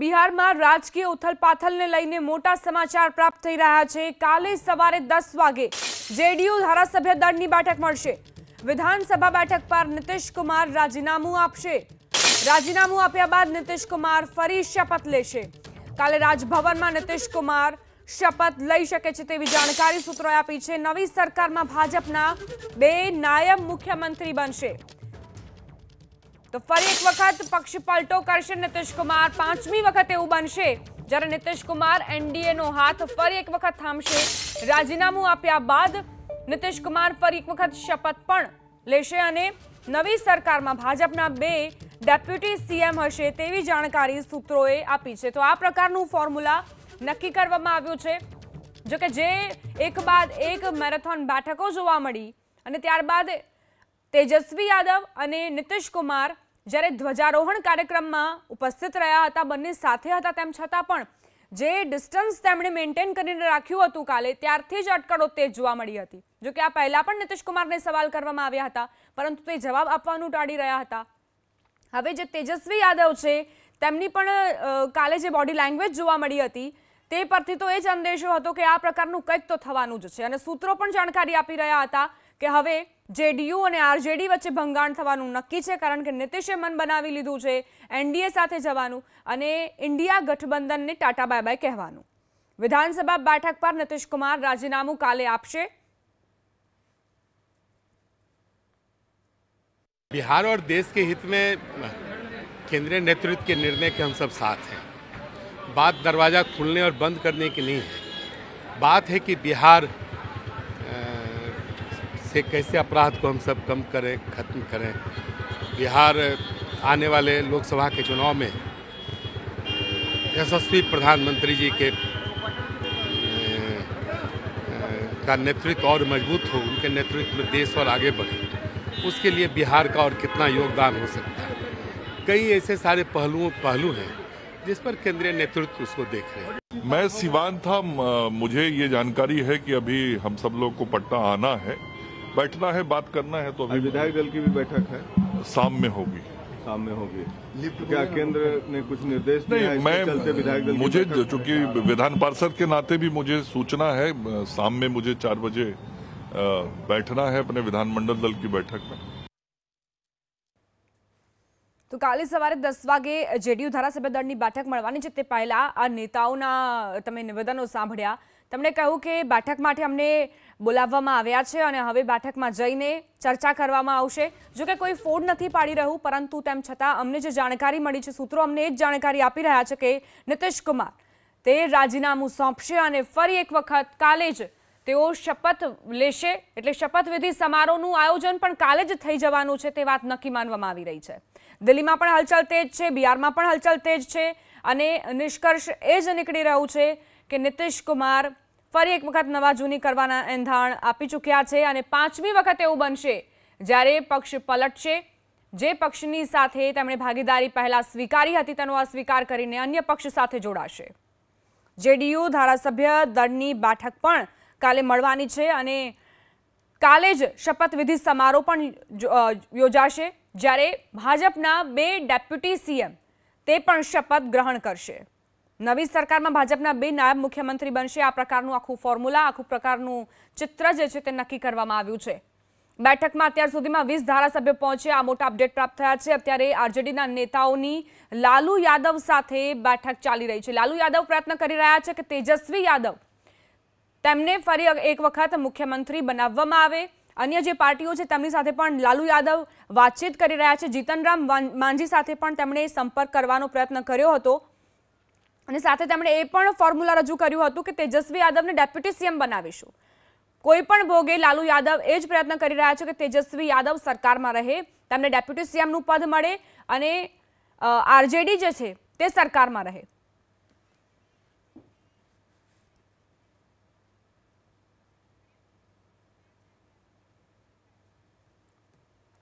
બિહારમાં રાજકીય ઉથલપાથલને લઈને મોટા સમાચાર પ્રાપ્ત થઈ રહ્યા છે કાલે સવારે દસ વાગે જેડીયુ ધારાસભ્ય દળની બેઠક મળશે વિધાનસભા બેઠક પર નીતિશ કુમાર રાજીનામું આપશે રાજીનામું આપ્યા બાદ નીતિશ કુમાર ફરી શપથ લેશે કાલે રાજભવનમાં નીતિશ કુમાર શપથ લઈ શકે છે તેવી જાણકારી સૂત્રોએ આપી છે નવી સરકારમાં ભાજપના બે નાયબ મુખ્યમંત્રી બનશે તો ફરી એક વખત પક્ષ પલટો કરશે નીતિશ કુમાર પાંચમી વખત એવું બનશે જ્યારે નીતિશ કુમાર એનડીએનો હાથ ફરી એક વખત થામશે રાજીનામું આપ્યા બાદ નીતિશ કુમાર ફરી એક વખત શપથ પણ લેશે અને નવી સરકારમાં ભાજપના બે ડેપ્યુટી સીએમ હશે તેવી જાણકારી સૂત્રોએ આપી છે તો આ પ્રકારનું ફોર્મ્યુલા નક્કી કરવામાં આવ્યું છે જોકે જે એક બાદ એક મેરેથોન બેઠકો જોવા મળી અને ત્યારબાદ તેજસ્વી યાદવ અને નીતિશ કુમાર જ્યારે ધ્વજારોહણ કાર્યક્રમમાં ઉપસ્થિત રહ્યા હતા બંને સાથે હતા તેમ છતાં પણ જે ડિસ્ટન્સ તેમણે મેન્ટેન કરીને રાખ્યું હતું કાલે ત્યારથી જ અટકળો અટકળોતેજ જોવા મળી હતી જોકે આ પહેલાં પણ નીતિશ કુમારને સવાલ કરવામાં આવ્યા હતા પરંતુ તે જવાબ આપવાનું ટાળી રહ્યા હતા હવે જે તેજસ્વી યાદવ છે તેમની પણ કાલે જે બોડી લેંગ્વેજ જોવા મળી હતી તે પરથી તો એ જ અંદેશો હતો કે આ પ્રકારનું કંઈક તો થવાનું જ છે અને સૂત્રો પણ જાણકારી આપી રહ્યા હતા કે હવે જેડ્યુ અને આરજેડી વચ્ચે ભંગાણ થવાનું નક્કી છે કારણ કે નીતિશે મન બનાવી લીધું છે એનડીએ સાથે જવાનું અને ઇન્ડિયા ગઠબંધન ને टाटा બાય બાય કહેવાનું વિધાનસભા બેઠક પર નીતિશ કુમાર રાજીનામું કાલે આવશે બિહાર اور દેશ کے हित में केंद्रीय नेतृत्व के निर्णय के हम सब साथ हैं बात दरवाजा खुलने और बंद करने की नहीं है बात है कि बिहार से कैसे अपराध को हम सब कम करें ख़त्म करें बिहार आने वाले लोकसभा के चुनाव में यशस्वी प्रधानमंत्री जी के का नेतृत्व और मजबूत हो उनके नेतृत्व में देश और आगे बढ़े उसके लिए बिहार का और कितना योगदान हो सकता है कई ऐसे सारे पहलुओं पहलू हैं जिस पर केंद्रीय नेतृत्व उसको देख रहे हैं मैं सिवान था मुझे ये जानकारी है कि अभी हम सब लोग को पटना आना है बैठना है बात करना है तो अभी विधायक दल की भी बैठक है शाम में होगी शाम में होगी लिफ्ट क्या केंद्र ने कुछ निर्देश नहीं मैं चलते विधायक दल मुझे चूंकि विधान पार्षद के नाते भी मुझे सूचना है शाम में मुझे चार बजे बैठना है अपने विधानमंडल दल की बैठक में તો કાલે સવારે દસ વાગે જેડીયુ ધારાસભ્ય દળની બેઠક મળવાની છે તે પહેલાં આ નેતાઓના તમે નિવેદનો સાંભળ્યા તેમણે કહ્યું કે બેઠક માટે અમને બોલાવવામાં આવ્યા છે અને હવે બેઠકમાં જઈને ચર્ચા કરવામાં આવશે જો કે કોઈ ફોડ નથી પાડી રહ્યું પરંતુ તેમ છતાં અમને જે જાણકારી મળી છે સૂત્રો અમને એ જ જાણકારી આપી રહ્યા છે કે નીતિશ કુમાર તે રાજીનામું સોંપશે અને ફરી એક વખત કાલે જ તેઓ શપથ લેશે એટલે શપથવિધિ સમારોહનું આયોજન પણ કાલે જ થઈ જવાનું છે તે વાત નક્કી માનવામાં આવી રહી છે દિલ્હીમાં પણ હલચલ તેજ છે બિહારમાં પણ હલચલ તેજ છે અને નિષ્કર્ષ એ જ નીકળી રહ્યું છે કે નીતિશ કુમાર ફરી એક વખત નવા જૂની કરવાના એંધાણ આપી ચૂક્યા છે અને પાંચમી વખત એવું બનશે જ્યારે પક્ષ પલટશે જે પક્ષની સાથે તેમણે ભાગીદારી પહેલાં સ્વીકારી હતી તેનો અસ્વીકાર કરીને અન્ય પક્ષ સાથે જોડાશે જેડીયુ ધારાસભ્ય દળની બેઠક પણ કાલે મળવાની છે અને કાલે જ શપથવિધિ સમારોહ પણ યોજાશે જ્યારે ભાજપના બે ડેપ્યુટી સીએમ તે પણ શપથ ગ્રહણ કરશે નવી સરકારમાં ભાજપના બે નાયબ મુખ્યમંત્રી બનશે આ પ્રકારનું આખું ફોર્મ્યુલા આખું પ્રકારનું ચિત્ર જે છે તે નક્કી કરવામાં આવ્યું છે બેઠકમાં અત્યાર સુધીમાં વીસ ધારાસભ્યો પહોંચ્યા આ મોટા અપડેટ પ્રાપ્ત થયા છે અત્યારે આરજેડીના નેતાઓની લાલુ યાદવ સાથે બેઠક ચાલી રહી છે લાલુ યાદવ પ્રયત્ન કરી રહ્યા છે કે તેજસ્વી યાદવ તેમને ફરી એક વખત મુખ્યમંત્રી બનાવવામાં આવે અન્ય જે પાર્ટીઓ છે તેમની સાથે પણ લાલુ યાદવ વાતચીત કરી રહ્યા છે જીતનરામ માંઝી સાથે પણ તેમણે સંપર્ક કરવાનો પ્રયત્ન કર્યો હતો અને સાથે તેમણે એ પણ ફોર્મ્યુલા રજૂ કર્યું હતું કે તેજસ્વી યાદવને ડેપ્યુટી સીએમ બનાવીશું કોઈ પણ ભોગે લાલુ યાદવ એ જ પ્રયત્ન કરી રહ્યા છે કે તેજસ્વી યાદવ સરકારમાં રહે તેમને ડેપ્યુટી સીએમનું પદ મળે અને આરજેડી જે છે તે સરકારમાં રહે